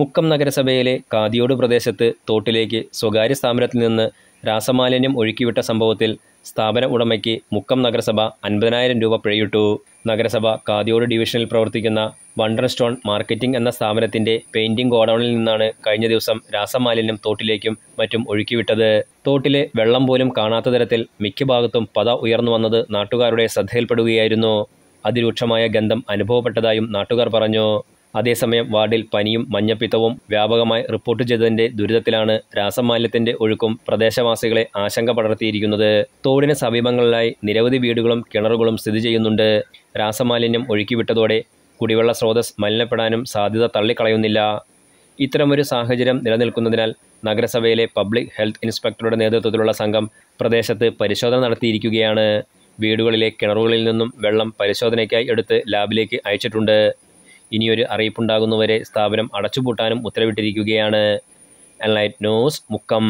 മുക്കം നഗരസഭയിലെ കാതിയോട് പ്രദേശത്ത് തോട്ടിലേക്ക് സ്വകാര്യ സ്ഥാപനത്തിൽ നിന്ന് രാസമാലിന്യം ഒഴുക്കിവിട്ട സംഭവത്തിൽ സ്ഥാപന ഉടമയ്ക്ക് മുക്കം നഗരസഭ അൻപതിനായിരം രൂപ പിഴയിട്ടു നഗരസഭ കാതിയോട് ഡിവിഷനിൽ പ്രവർത്തിക്കുന്ന വണ്ടർസ്റ്റോൺ മാർക്കറ്റിംഗ് എന്ന സ്ഥാപനത്തിന്റെ പെയിന്റിംഗ് ഗോഡൌണിൽ നിന്നാണ് കഴിഞ്ഞ ദിവസം രാസമാലിന്യം തോട്ടിലേക്കും മറ്റും ഒഴുക്കിവിട്ടത് തോട്ടിലെ വെള്ളം പോലും കാണാത്ത തരത്തിൽ മിക്ക ഭാഗത്തും പത ഉയർന്നു വന്നത് നാട്ടുകാരുടെ ശ്രദ്ധയിൽപ്പെടുകയായിരുന്നു അതിരൂക്ഷമായ ഗന്ധം അനുഭവപ്പെട്ടതായും നാട്ടുകാർ പറഞ്ഞു അതേസമയം വാർഡിൽ പനിയും മഞ്ഞപ്പിത്തവും വ്യാപകമായി റിപ്പോർട്ട് ചെയ്തതിന്റെ ദുരിതത്തിലാണ് രാസമാലിന്യത്തിന്റെ ഒഴുക്കും പ്രദേശവാസികളെ ആശങ്ക പടർത്തിയിരിക്കുന്നത് തോടിന് സമീപങ്ങളിലായി നിരവധി വീടുകളും കിണറുകളും സ്ഥിതി ചെയ്യുന്നുണ്ട് രാസമാലിന്യം ഒഴുക്കിവിട്ടതോടെ കുടിവെള്ള സ്രോതസ് മലിനപ്പെടാനും സാധ്യത തള്ളിക്കളയുന്നില്ല ഇത്തരമൊരു സാഹചര്യം നിലനിൽക്കുന്നതിനാൽ നഗരസഭയിലെ പബ്ലിക് ഹെൽത്ത് ഇൻസ്പെക്ടറുടെ നേതൃത്വത്തിലുള്ള സംഘം പ്രദേശത്ത് പരിശോധന നടത്തിയിരിക്കുകയാണ് വീടുകളിലെ കിണറുകളിൽ നിന്നും വെള്ളം പരിശോധനയ്ക്കായി എടുത്ത് ലാബിലേക്ക് അയച്ചിട്ടുണ്ട് ഇനിയൊരു അറിയിപ്പുണ്ടാകുന്നവരെ സ്ഥാപനം അടച്ചുപൂട്ടാനും ഉത്തരവിട്ടിരിക്കുകയാണ് അൻലൈറ്റ് ന്യൂസ് മുക്കം